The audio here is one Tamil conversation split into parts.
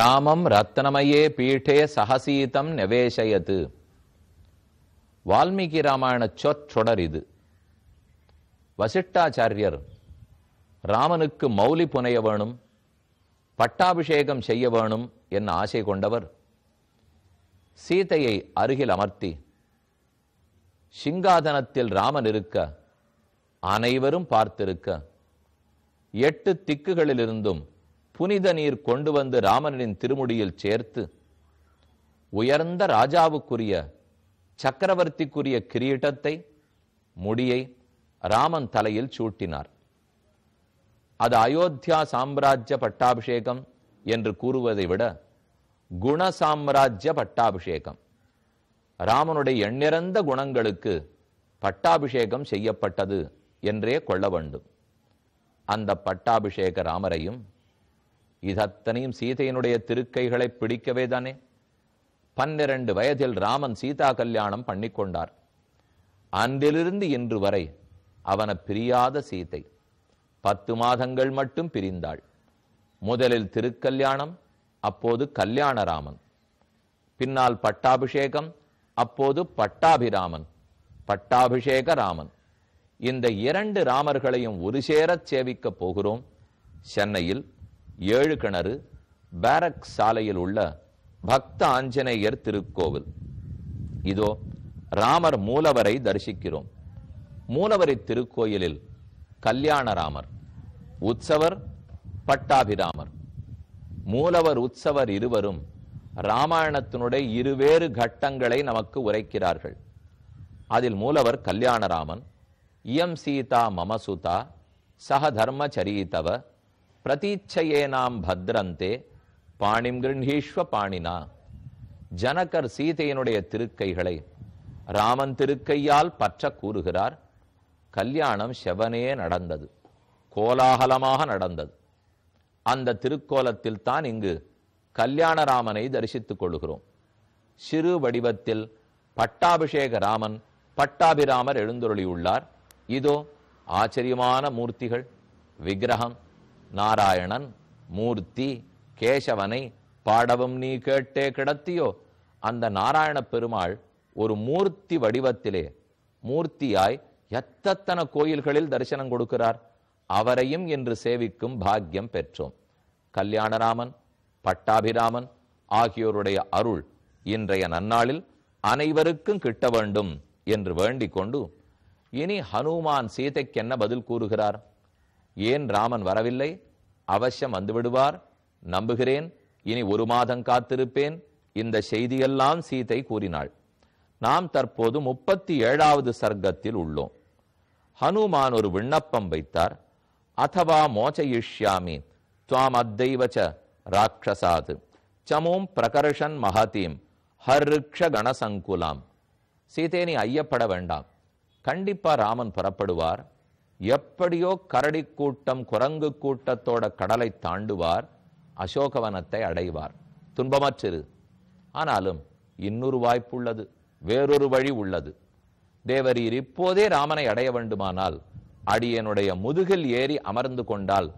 ராமம் ரத்னமயே பீட்டே சகசீதம் நெவேசயது வால்மீகி ராமாயண சொற்றொடர் இது வசிட்டாச்சாரியர் ராமனுக்கு மௌலி புனைய வேணும் பட்டாபிஷேகம் செய்ய வேணும் என் ஆசை கொண்டவர் சீதையை அருகில் அமர்த்தி சிங்காதனத்தில் ராமன் இருக்க அனைவரும் பார்த்திருக்க எட்டு திக்குகளிலிருந்தும் புனித நீர் கொண்டு வந்து ராமனின் திருமுடியில் சேர்த்து உயர்ந்த ராஜாவுக்குரிய சக்கரவர்த்திக்குரிய கிரீட்டத்தை முடியை ராமன் தலையில் சூட்டினார் அது அயோத்தியா சாம்ராஜ்ய பட்டாபிஷேகம் என்று கூறுவதை விட குண சாம்ராஜ்ய பட்டாபிஷேகம் ராமனுடைய எண்ணிறந்த குணங்களுக்கு பட்டாபிஷேகம் செய்யப்பட்டது என்றே கொள்ள வேண்டும் அந்த பட்டாபிஷேக ராமரையும் இது அத்தனையும் சீதையினுடைய திருக்கைகளை பிடிக்கவே தானே பன்னிரண்டு வயதில் ராமன் சீதா கல்யாணம் பண்ணிக்கொண்டார் அன்றிலிருந்து இன்று வரை அவனை பிரியாத சீதை பத்து மாதங்கள் மட்டும் பிரிந்தாள் முதலில் திருக்கல்யாணம் அப்போது கல்யாணராமன் பின்னால் பட்டாபிஷேகம் அப்போது பட்டாபிராமன் பட்டாபிஷேக ராமன் இந்த இரண்டு ராமர்களையும் ஒரு சேரச் சேவிக்கப் போகிறோம் சென்னையில் ஏழு கிணறு பேரக் சாலையில் உள்ள பக்த ஆஞ்சநேயர் திருக்கோவில் இதோ ராமர் மூலவரை தரிசிக்கிறோம் மூலவரை திருக்கோயிலில் கல்யாண ராமர் உற்சவர் பட்டாபிராமர் மூலவர் உற்சவர் இருவரும் ராமாயணத்தினுடைய இருவேறு கட்டங்களை நமக்கு உரைக்கிறார்கள் அதில் மூலவர் கல்யாணராமன் இயம் சீதா மமசுதா சக தர்ம சரீதவ பிரதீச்சையே நாம் பத்ரந்தே பாணிம் கிருண்ஹீஸ்வ பாணினா ஜனகர் சீதையினுடைய திருக்கைகளை ராமன் திருக்கையால் பற்ற கூறுகிறார் கல்யாணம் செவனே நடந்தது கோலாகலமாக நடந்தது அந்த திருக்கோலத்தில் தான் இங்கு கல்யாண ராமனை தரிசித்துக் கொள்கிறோம் சிறு வடிவத்தில் பட்டாபிஷேக ராமன் பட்டாபிராமர் எழுந்தொருளியுள்ளார் இதோ ஆச்சரியமான மூர்த்திகள் விக்கிரகம் நாராயணன் மூர்த்தி கேசவனை பாடவும் நீ கேட்டே கிடத்தியோ அந்த நாராயண பெருமாள் ஒரு மூர்த்தி வடிவத்திலே மூர்த்தியாய் எத்தனை கோயில்களில் தரிசனம் கொடுக்கிறார் அவரையும் என்று சேவிக்கும் பாக்கியம் பெற்றோம் கல்யாணராமன் பட்டாபிராமன் ஆகியோருடைய அருள் இன்றைய நன்னாளில் அனைவருக்கும் கிட்ட வேண்டும் என்று வேண்டிக் கொண்டு இனி ஹனுமான் சீதைக்கென்ன பதில் கூறுகிறார் ஏன் ராமன் வரவில்லை அவசியம் வந்துவிடுவார் நம்புகிறேன் இனி ஒரு மாதம் காத்திருப்பேன் இந்த செய்தியெல்லாம் சீதை கூறினாள் நாம் தற்போது முப்பத்தி ஏழாவது சர்க்கத்தில் உள்ளோம் ஹனுமான் ஒரு விண்ணப்பம் வைத்தார் அதவா மோச்சயிஷ்யாமி துவாம் அத்தைவச்ச ராட்சசாத் சமூம் பிரகர்ஷன் மகதீம் ஹர்ருக்ஷ கணசங்குலாம் சீதேனி ஐயப்பட வேண்டாம் கண்டிப்பா ராமன் புறப்படுவார் எப்படியோ கரடி கூட்டம் குரங்கு கூட்டத்தோட கடலை தாண்டுவார் அசோகவனத்தை அடைவார் துன்பமற்றிரு ஆனாலும் இன்னொரு வாய்ப்புள்ளது வேறொரு வழி உள்ளது தேவரீர் இப்போதே ராமனை அடைய வேண்டுமானால் அடியனுடைய முதுகில் ஏறி அமர்ந்து கொண்டால்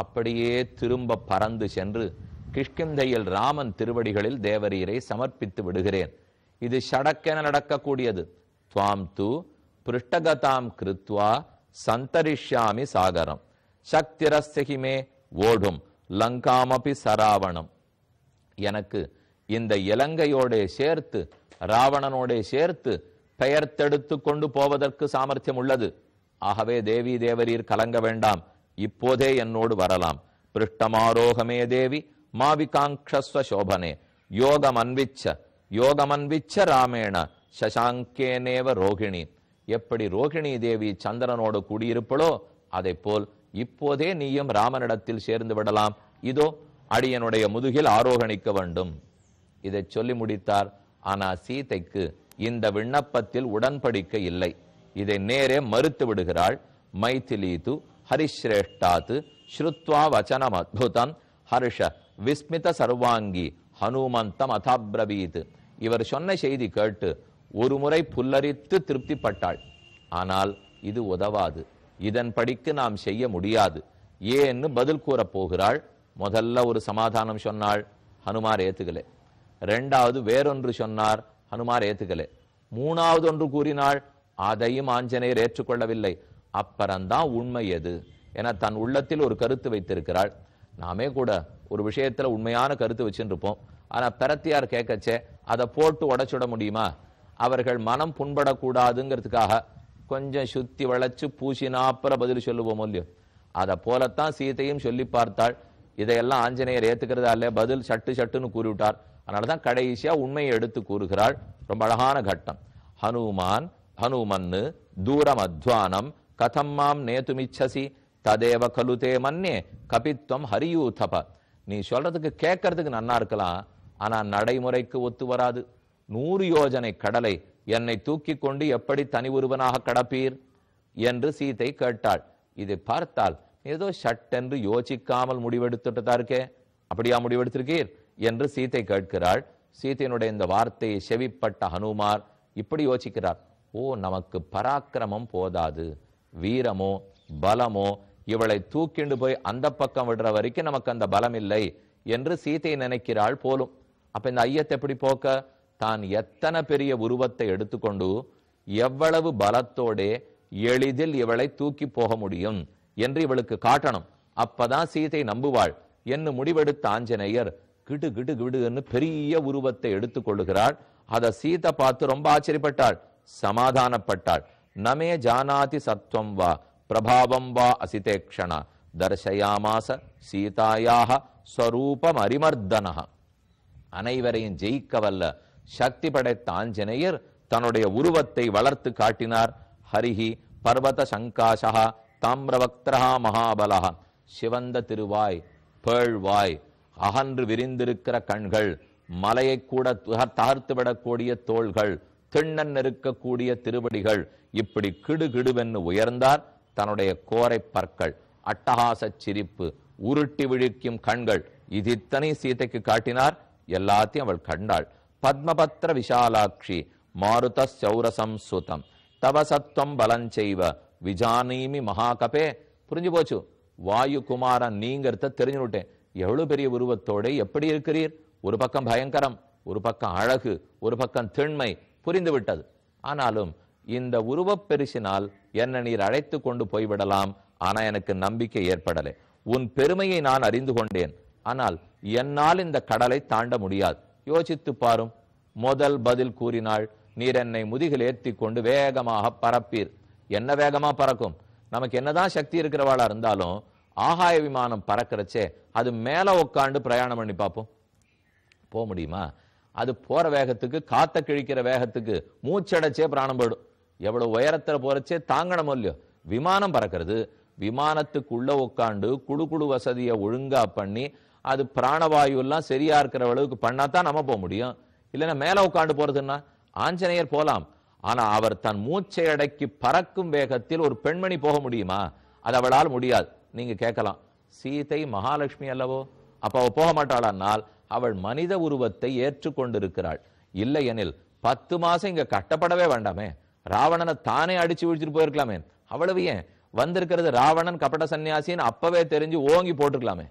அப்படியே திரும்ப பறந்து சென்று கிஷ்கிந்தையில் ராமன் திருவடிகளில் தேவரீரை சமர்ப்பித்து விடுகிறேன் இது சடக்கென நடக்கக்கூடியது துவாம் தூ பிருஷ்டகதாம் கிருத்வா சந்தரிஷாமி சாகரம் சக்திரஸ்திகிமே ஓடும் லங்காமபி சராவணம் எனக்கு இந்த இலங்கையோடே சேர்த்து ராவணனோடே சேர்த்து பெயர்த்தெடுத்து கொண்டு போவதற்கு சாமர்த்தியம் உள்ளது ஆகவே தேவி தேவரீர் கலங்க வேண்டாம் இப்போதே என்னோடு வரலாம் பிருஷ்டமாரோகமே தேவி மாவிகாங்கஸ்வ சோபனே யோகமன்விச்ச யோகமன்விச்ச ராமேண சசாங்கேனேவ ரோகிணி எப்படி ரோகிணி தேவி சந்திரனோடு கூடியிருப்பளோ அதை போல் இப்போதே நீயும் ராமனிடத்தில் சேர்ந்து விடலாம் இதோ அடியனுடைய முதுகில் ஆரோகணிக்க வேண்டும் இதை சொல்லி முடித்தார் ஆனா சீதைக்கு இந்த விண்ணப்பத்தில் உடன்படிக்க இல்லை இதை நேரே மறுத்து விடுகிறாள் மைதிலீது ஹரிஸ்ரேஷ்டாத்து ஸ்ருத்வா வச்சனம் அத்புதம் ஹர்ஷ விஸ்மித சர்வாங்கி ஹனுமந்தம் அதாப்ரவீத் இவர் சொன்ன செய்தி கேட்டு ஒரு முறை புல்லரித்து திருப்திப்பட்டாள் ஆனால் இது உதவாது இதன் படிக்கு நாம் செய்ய முடியாது ஏன்னு பதில் கூறப் போகிறாள் முதல்ல ஒரு சமாதானம் சொன்னாள் ஹனுமார் ஏத்துக்கலே ரெண்டாவது வேறொன்று சொன்னார் ஹனுமார் ஏத்துக்கலே மூணாவது ஒன்று கூறினாள் அதையும் ஆஞ்சநேயர் ஏற்றுக்கொள்ளவில்லை அப்புறம்தான் உண்மை எது என தன் உள்ளத்தில் ஒரு கருத்து வைத்திருக்கிறாள் நாமே கூட ஒரு விஷயத்துல உண்மையான கருத்து வச்சுருப்போம் ஆனா பிரத்தியார் கேட்கச்சே அதை போட்டு உடச்சுட முடியுமா அவர்கள் மனம் புண்படக்கூடாதுங்கிறதுக்காக கொஞ்சம் சுத்தி வளைச்சு பூசினாப்புற பதில் சொல்லுவோம் இல்லையோ அதை போலத்தான் சீதையும் சொல்லி பார்த்தாள் இதையெல்லாம் ஆஞ்சநேயர் ஏத்துக்கிறதா இல்ல பதில் சட்டு சட்டுன்னு கூறிவிட்டார் அதனாலதான் கடைசியா உண்மையை எடுத்து கூறுகிறாள் ரொம்ப அழகான கட்டம் ஹனுமான் ஹனுமன்னு தூரம் அத்வானம் கதம் மாம் நேத்துமிச்சசி ததேவ கலுதே மன்னே கபித்வம் ஹரியூதப நீ சொல்றதுக்கு கேட்கறதுக்கு நன்னா இருக்கலாம் ஆனா நடைமுறைக்கு ஒத்து வராது நூறு யோஜனை கடலை என்னை தூக்கி கொண்டு எப்படி தனி ஒருவனாக கடப்பீர் என்று சீத்தை கேட்டாள் இதை பார்த்தால் ஏதோ சட்டென்று யோசிக்காமல் முடிவெடுத்துட்டதா இருக்கே அப்படியா முடிவெடுத்திருக்கீர் என்று சீத்தை கேட்கிறாள் சீத்தையினுடைய இந்த வார்த்தையை செவிப்பட்ட ஹனுமார் இப்படி யோசிக்கிறார் ஓ நமக்கு பராக்கிரமம் போதாது வீரமோ பலமோ இவளை தூக்கிண்டு போய் அந்த பக்கம் விடுற வரைக்கும் நமக்கு அந்த பலம் இல்லை என்று சீத்தை நினைக்கிறாள் போலும் அப்ப இந்த ஐயத்தை எப்படி போக்க தான் எத்தனை பெரிய உருவத்தை எடுத்துக்கொண்டு எவ்வளவு பலத்தோடே எளிதில் இவளை தூக்கி போக முடியும் என்று இவளுக்கு காட்டணும் அப்பதான் சீதை நம்புவாள் என்று முடிவெடுத்த ஆஞ்சநேயர் கிடு கிடு கிடு என்று பெரிய உருவத்தை கொள்ளுகிறாள் அதை சீதை பார்த்து ரொம்ப ஆச்சரியப்பட்டாள் சமாதானப்பட்டாள் நமே ஜானாதி சத்வம் வா பிரபாவம் வா அசிதே கஷணா தர்சயாமாச சீதாயாக ஸ்வரூபம் அரிமர்தனா அனைவரையும் ஜெயிக்கவல்ல சக்தி படைத்த ஆஞ்சநேயர் தன்னுடைய உருவத்தை வளர்த்து காட்டினார் ஹரிஹி பர்வத சங்காசகா தாமிரவக்தரா மகாபலகா சிவந்த திருவாய் பேழ்வாய் அகன்று விரிந்திருக்கிற கண்கள் மலையை கூட தகர்த்துவிடக்கூடிய தோள்கள் திண்ணன் இருக்கக்கூடிய திருவடிகள் இப்படி கிடுகிடுவென்று உயர்ந்தார் தன்னுடைய கோரை பற்கள் அட்டகாசச் சிரிப்பு உருட்டி விழிக்கும் கண்கள் இது இத்தனை சீதைக்கு காட்டினார் எல்லாத்தையும் அவள் கண்டாள் பத்மபத்ர விஷாலாட்சி மாருத சௌரசம் சுதம் தவ சத்வம் பலஞ்செய்வ விஜானீமி மகாகபே புரிஞ்சு போச்சு வாயு குமாரன் நீங்கிறத தெரிஞ்சுட்டேன் எவ்வளவு பெரிய உருவத்தோடு எப்படி இருக்கிறீர் ஒரு பக்கம் பயங்கரம் ஒரு பக்கம் அழகு ஒரு பக்கம் திண்மை புரிந்து விட்டது ஆனாலும் இந்த உருவப் பெருசினால் என்னை நீர் அழைத்து கொண்டு போய்விடலாம் ஆனா எனக்கு நம்பிக்கை ஏற்படலை உன் பெருமையை நான் அறிந்து கொண்டேன் ஆனால் என்னால் இந்த கடலை தாண்ட முடியாது யோசித்து பாரும் முதல் பதில் கூறினாள் நீர் என்னை முதுகில் ஏற்றி கொண்டு வேகமாக பறப்பீர் என்ன வேகமா பறக்கும் நமக்கு என்னதான் சக்தி இருக்கிறவாளா இருந்தாலும் ஆகாய விமானம் பறக்கிறச்சே அது மேலே உட்காந்து பிரயாணம் பண்ணி பார்ப்போம் போக முடியுமா அது போற வேகத்துக்கு காத்த கிழிக்கிற வேகத்துக்கு மூச்சடைச்சே பிராணம் போயிடும் எவ்வளவு உயரத்தில் போறச்சே தாங்கணும் இல்லையோ விமானம் பறக்கிறது விமானத்துக்குள்ள உட்காந்து குழு குழு வசதியை ஒழுங்கா பண்ணி அது பிராணவாயு எல்லாம் சரியா இருக்கிற அளவுக்கு பண்ணா தான் நம்ம போக முடியும் இல்லைன்னா மேலே உட்காந்து போறதுன்னா ஆஞ்சநேயர் போலாம் ஆனா அவர் தன் மூச்சை அடக்கி பறக்கும் வேகத்தில் ஒரு பெண்மணி போக முடியுமா அது அவளால் முடியாது நீங்க கேட்கலாம் சீதை மகாலட்சுமி அல்லவோ அப்ப அவள் போக மாட்டாளானால் அவள் மனித உருவத்தை ஏற்றுக்கொண்டிருக்கிறாள் இல்லை எனில் பத்து மாசம் இங்க கட்டப்படவே வேண்டாமே ராவணனை தானே அடிச்சு விழிச்சிட்டு போயிருக்கலாமே அவ்வளவு ஏன் வந்திருக்கிறது ராவணன் கபட சன்னியாசின்னு அப்பவே தெரிஞ்சு ஓங்கி போட்டிருக்கலாமே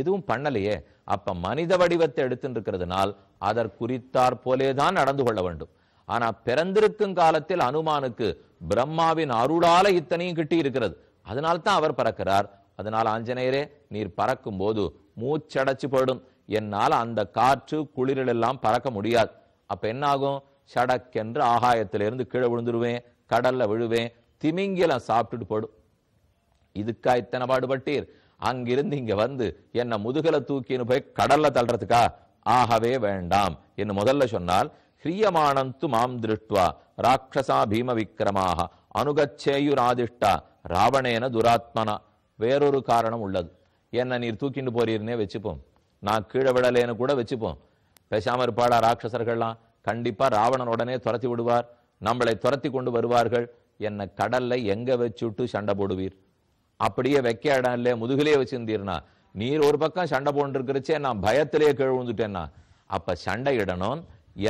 எதுவும் பண்ணலையே அப்ப மனித வடிவத்தை எடுத்துருக்கிறதுனால் அதற்குறித்தார் போலேதான் நடந்து கொள்ள வேண்டும் ஆனா பிறந்திருக்கும் காலத்தில் அனுமானுக்கு பிரம்மாவின் அருளால இத்தனையும் கிட்டி இருக்கிறது அதனால்தான் அவர் பறக்கிறார் அதனால் ஆஞ்சநேயரே நீர் பறக்கும் போது மூச்சடைச்சு போடும் என்னால் அந்த காற்று குளிரில் எல்லாம் பறக்க முடியாது அப்ப என்ன ஆகும் சடக்கென்று ஆகாயத்திலிருந்து கீழே விழுந்துருவேன் கடல்ல விழுவேன் திமிங்கில சாப்பிட்டுட்டு போடும் இதுக்கா இத்தனை பாடுபட்டீர் அங்கிருந்து இங்க வந்து என்னை முதுகல தூக்கின்னு போய் கடல்ல தள்ளுறதுக்கா ஆகவே வேண்டாம் என்று முதல்ல சொன்னால் ஹிரியமானந்து மாம் திருஷ்டுவா ராட்சசா பீம விக்ரமாக அனுகச்சேயுராதிஷ்டா ராவணேன துராத்மனா வேறொரு காரணம் உள்ளது என்னை நீர் தூக்கிட்டு போறீர்னே வச்சுப்போம் நான் கீழே விடலேன்னு கூட வச்சுப்போம் பேசாம இருப்பாடா ராட்சசர்கள்லாம் கண்டிப்பா ராவணன் உடனே துரத்தி விடுவார் நம்மளை துரத்தி கொண்டு வருவார்கள் என்னை கடல்ல எங்க வச்சுட்டு சண்டை போடுவீர் அப்படியே வைக்க இடம் இல்லை முதுகிலே வச்சிருந்தீர்னா நீர் ஒரு பக்கம் சண்டை போன்றிருக்கிறச்சே நான் பயத்திலேயே கீழ் விழுந்துட்டேன்னா அப்ப சண்டையிடணும்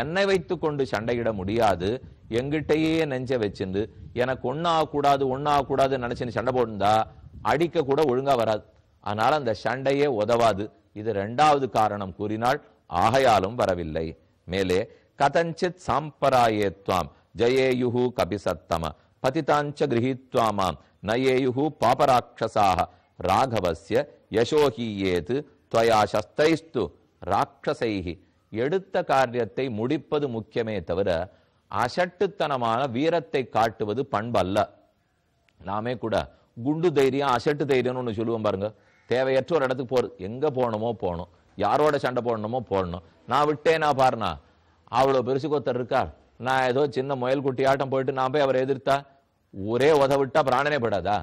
என்னை வைத்து கொண்டு சண்டையிட முடியாது எங்கிட்டயே நெஞ்ச வச்சிருந்து எனக்கு ஒன்னாக ஆகக்கூடாது ஒன்னாக ஆகக்கூடாதுன்னு நினைச்சுன்னு சண்டை போட்டிருந்தா அடிக்க கூட ஒழுங்கா வராது அதனால அந்த சண்டையே உதவாது இது ரெண்டாவது காரணம் கூறினால் ஆகையாலும் வரவில்லை மேலே கதஞ்சித் சாம்பராயேத்வாம் ஜயேயுகு கபிசத்தம பதிதாஞ்ச கிரகித்வாமாம் நயேயு பாபராட்சசாக ராகவசிய யசோகியேது துவயா சஸ்தைஸ்து ராட்சசைஹி எடுத்த காரியத்தை முடிப்பது முக்கியமே தவிர அசட்டுத்தனமான வீரத்தை காட்டுவது பண்பல்ல நாமே கூட குண்டு தைரியம் அசட்டு தைரியம்னு ஒன்று சொல்லுவோம் பாருங்க தேவையற்ற ஒரு இடத்துக்கு போகிறது எங்கே போகணுமோ போகணும் யாரோட சண்டை போடணுமோ போடணும் நான் விட்டேனா பாருண்ணா அவ்வளோ பெருசுக்கு ஒருத்தர் இருக்கார் நான் ஏதோ சின்ன முயல் குட்டி ஆட்டம் போயிட்டு நான் போய் அவரை எதிர்த்தா ஒரே உத விட்டா பிராணனே போடாதா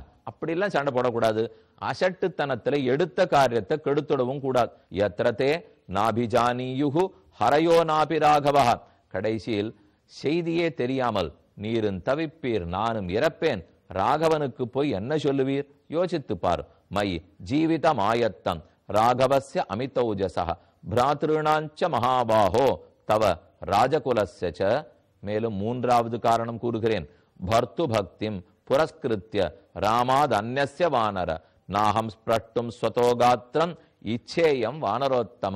எல்லாம் சண்டை போடக்கூடாது அசட்டுத்தனத்துல எடுத்த காரியத்தை கெடுத்துடவும் கூடாது எத்திரத்தே நாபிஜானியுகு ஹரையோ நாபி ராகவா கடைசியில் செய்தியே தெரியாமல் நீரும் தவிப்பீர் நானும் இறப்பேன் ராகவனுக்கு போய் என்ன சொல்லுவீர் யோசித்து பார் மை ஜீவித மாயத்தம் ராகவசிய அமிதௌஜசா பிராத்ருணாஞ்ச மகாபாகோ தவ ராஜகுலச மேலும் மூன்றாவது காரணம் கூறுகிறேன் భర్తుభక్తిం పురస్కృత్య రామాదన్యస్య வானர நாகம் ஸ்பிரட்டும் ஸ்வதோகாத்திரம் இச்சேயம் வானரோத்தம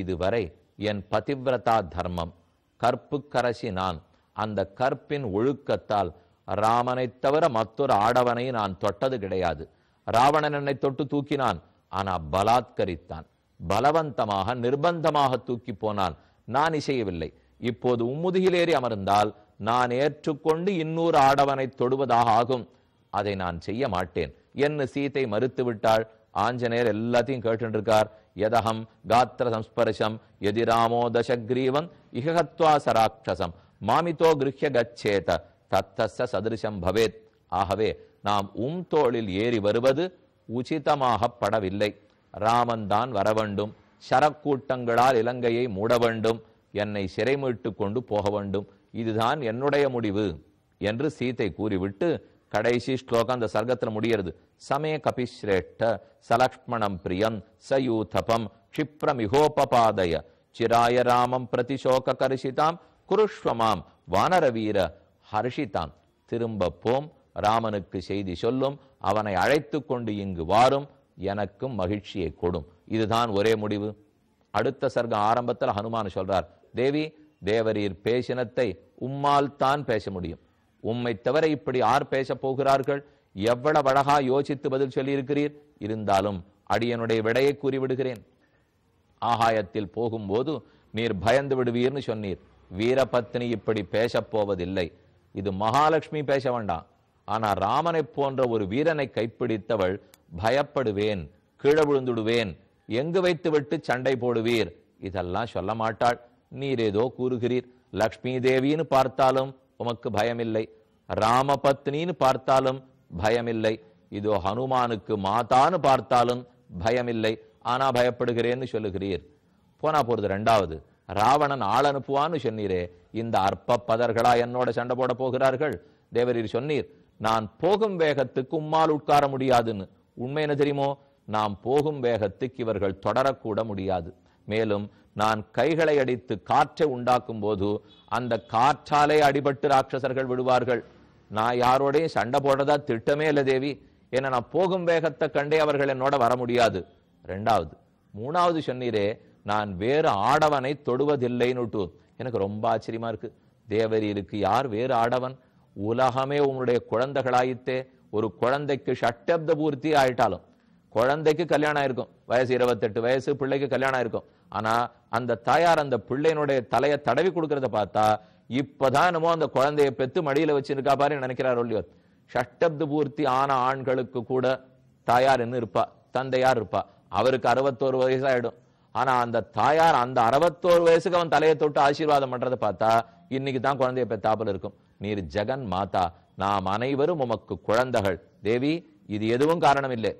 இதுவரை என் பதிவிரதா தர்மம் கற்பு கரசி நான் அந்த கற்பின் ஒழுக்கத்தால் ராமனைத் தவிர மற்றொரு ஆடவனை நான் தொட்டது கிடையாது ராவணன் என்னை தொட்டு தூக்கினான் ஆனா பலாத்கரித்தான் பலவந்தமாக நிர்பந்தமாக தூக்கி போனான் நான் இசையவில்லை இப்போது உம்முதுகிலேறி அமர்ந்தால் நான் ஏற்றுக்கொண்டு இன்னொரு ஆடவனை தொடுவதாக ஆகும் அதை நான் செய்ய மாட்டேன் என்ன சீத்தை மறுத்து விட்டாள் ஆஞ்சநேயர் எல்லாத்தையும் கேட்டுருக்கார் எதகம் காத்திர சம்ஸ்பர்ஷம் எதிராமோ தசக்ரீவம் இககத்வா சராட்சசம் மாமிதோ கிருஹ்ய கச்சேத தத்தச சதிருஷம் பவேத் ஆகவே நாம் உம் தோளில் ஏறி வருவது உச்சிதமாகப்படவில்லை ராமன் தான் வரவேண்டும் சரக்கூட்டங்களால் இலங்கையை மூட வேண்டும் என்னை சிறைமீட்டு கொண்டு போக வேண்டும் இதுதான் என்னுடைய முடிவு என்று சீத்தை கூறிவிட்டு கடைசி ஸ்லோகம் அந்த சர்க்கத்தில் முடியறது சமே கபிஸ்ரேஷ்ட சலக்ஷ்மணம் பிரியம் சயூதபம் க்ஷிப்ரமிகோபாதய சிராய ராமம் பிரதிசோக கரிசிதாம் குருஷ்வமாம் வானரவீர ஹர்ஷிதாம் திரும்ப போம் ராமனுக்கு செய்தி சொல்லும் அவனை அழைத்து கொண்டு இங்கு வாரும் எனக்கும் மகிழ்ச்சியை கொடும் இதுதான் ஒரே முடிவு அடுத்த சர்க்கம் ஆரம்பத்தில் ஹனுமான் சொல்றார் தேவி தேவரீர் பேசினத்தை உம்மால் தான் பேச முடியும் உம்மை தவிர இப்படி யார் பேச போகிறார்கள் எவ்வளவு அழகா யோசித்து பதில் சொல்லியிருக்கிறீர் இருந்தாலும் அடியனுடைய விடையை கூறிவிடுகிறேன் ஆகாயத்தில் போகும்போது நீர் பயந்து விடுவீர்னு சொன்னீர் வீரபத்னி இப்படி பேசப் போவதில்லை இது மகாலட்சுமி பேச வேண்டாம் ஆனா ராமனை போன்ற ஒரு வீரனை கைப்பிடித்தவள் பயப்படுவேன் கீழ விழுந்துடுவேன் எங்கு வைத்து விட்டு சண்டை போடுவீர் இதெல்லாம் சொல்ல மாட்டாள் நீர் ஏதோ கூறுகிறீர் லக்ஷ்மி தேவின்னு பார்த்தாலும் உமக்கு பயமில்லை ராமபத்னின்னு பார்த்தாலும் பயமில்லை இதோ ஹனுமானுக்கு மாதான்னு பார்த்தாலும் பயமில்லை ஆனா பயப்படுகிறேன்னு சொல்லுகிறீர் போனா போறது ரெண்டாவது ராவணன் ஆள் அனுப்புவான்னு சொன்னீரே இந்த அற்ப பதர்களா என்னோட சண்டை போட போகிறார்கள் தேவரீர் சொன்னீர் நான் போகும் வேகத்துக்கு உம்மால் உட்கார முடியாதுன்னு உண்மை என்ன தெரியுமோ நாம் போகும் வேகத்துக்கு இவர்கள் தொடரக்கூட முடியாது மேலும் நான் கைகளை அடித்து காற்றை உண்டாக்கும் போது அந்த காற்றாலே அடிபட்டு ராட்சசர்கள் விடுவார்கள் நான் யாரோடையும் சண்டை போடுறதா திட்டமே இல்லை தேவி ஏன்னா நான் போகும் வேகத்தை கண்டே அவர்கள் என்னோட வர முடியாது ரெண்டாவது மூணாவது சொன்னீரே நான் வேறு ஆடவனை தொடுவதில்லைன்னு எனக்கு ரொம்ப ஆச்சரியமா இருக்கு தேவரீருக்கு யார் வேறு ஆடவன் உலகமே உங்களுடைய குழந்தைகளாயித்தே ஒரு குழந்தைக்கு ஷட்டப்த பூர்த்தி ஆயிட்டாலும் குழந்தைக்கு கல்யாணம் ஆயிருக்கும் வயசு இருபத்தெட்டு வயசு பிள்ளைக்கு கல்யாணம் ஆயிருக்கும் ஆனா அந்த தாயார் அந்த பிள்ளையினுடைய தலையை தடவி கொடுக்கறத பார்த்தா இப்பதான் நம்ம அந்த குழந்தைய பெத்து மடியில வச்சிருக்கா பாரு நினைக்கிறார் ஒல்லியோர் ஷஷ்டப்து பூர்த்தி ஆன ஆண்களுக்கு கூட தாயார் என்ன இருப்பா தந்தையார் இருப்பா அவருக்கு அறுபத்தோரு வயசாயிடும் ஆனா அந்த தாயார் அந்த அறுபத்தோரு வயசுக்கு அவன் தலையை தொட்டு ஆசீர்வாதம் பண்றதை பார்த்தா இன்னைக்கு தான் குழந்தைய பெத்தாப்பல் இருக்கும் நீர் ஜெகன் மாதா நாம் அனைவரும் உமக்கு குழந்தைகள் தேவி இது எதுவும் காரணம் இல்லை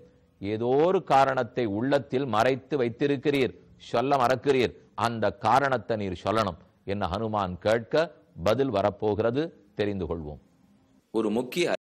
ஏதோ ஒரு காரணத்தை உள்ளத்தில் மறைத்து வைத்திருக்கிறீர் சொல்ல மறக்கிறீர் அந்த காரணத்தை நீர் சொல்லணும் என்ன ஹனுமான் கேட்க பதில் வரப்போகிறது தெரிந்து கொள்வோம் ஒரு முக்கிய